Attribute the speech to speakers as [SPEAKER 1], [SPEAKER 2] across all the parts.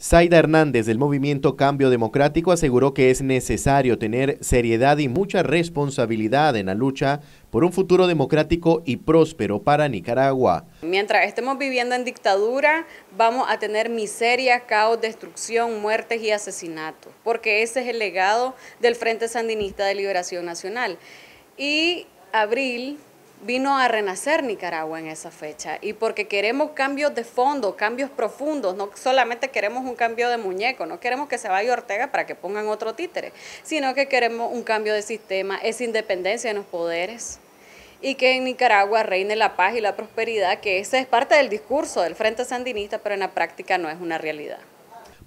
[SPEAKER 1] Zaida Hernández del movimiento Cambio Democrático aseguró que es necesario tener seriedad y mucha responsabilidad en la lucha por un futuro democrático y próspero para Nicaragua.
[SPEAKER 2] Mientras estemos viviendo en dictadura, vamos a tener miseria, caos, destrucción, muertes y asesinatos, porque ese es el legado del Frente Sandinista de Liberación Nacional. Y abril vino a renacer Nicaragua en esa fecha y porque queremos cambios de fondo, cambios profundos, no solamente queremos un cambio de muñeco, no queremos que se vaya Ortega para que pongan otro títere, sino que queremos un cambio de sistema, es independencia en los poderes y que en Nicaragua reine la paz y la prosperidad, que ese es parte del discurso del Frente Sandinista, pero en la práctica no es una realidad.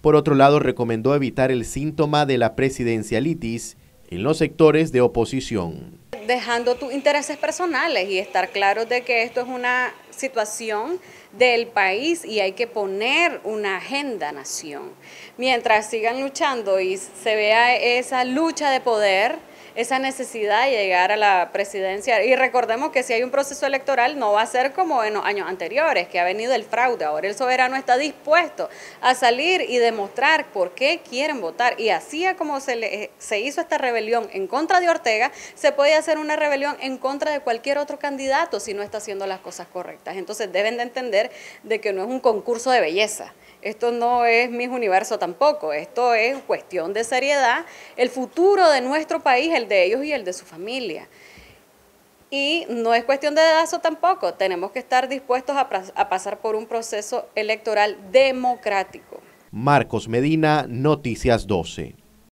[SPEAKER 1] Por otro lado, recomendó evitar el síntoma de la presidencialitis en los sectores de oposición
[SPEAKER 2] dejando tus intereses personales y estar claros de que esto es una situación del país y hay que poner una agenda nación. Mientras sigan luchando y se vea esa lucha de poder, esa necesidad de llegar a la presidencia. Y recordemos que si hay un proceso electoral no va a ser como en los años anteriores, que ha venido el fraude. Ahora el soberano está dispuesto a salir y demostrar por qué quieren votar. Y así como se, se hizo esta rebelión en contra de Ortega, se puede hacer una rebelión en contra de cualquier otro candidato si no está haciendo las cosas correctas. Entonces deben de entender de que no es un concurso de belleza. Esto no es mis universo tampoco, esto es cuestión de seriedad, el futuro de nuestro país, el de ellos y el de su familia. Y no es cuestión de dedazo tampoco, tenemos que estar dispuestos a pasar por un proceso electoral democrático.
[SPEAKER 1] Marcos Medina, Noticias 12.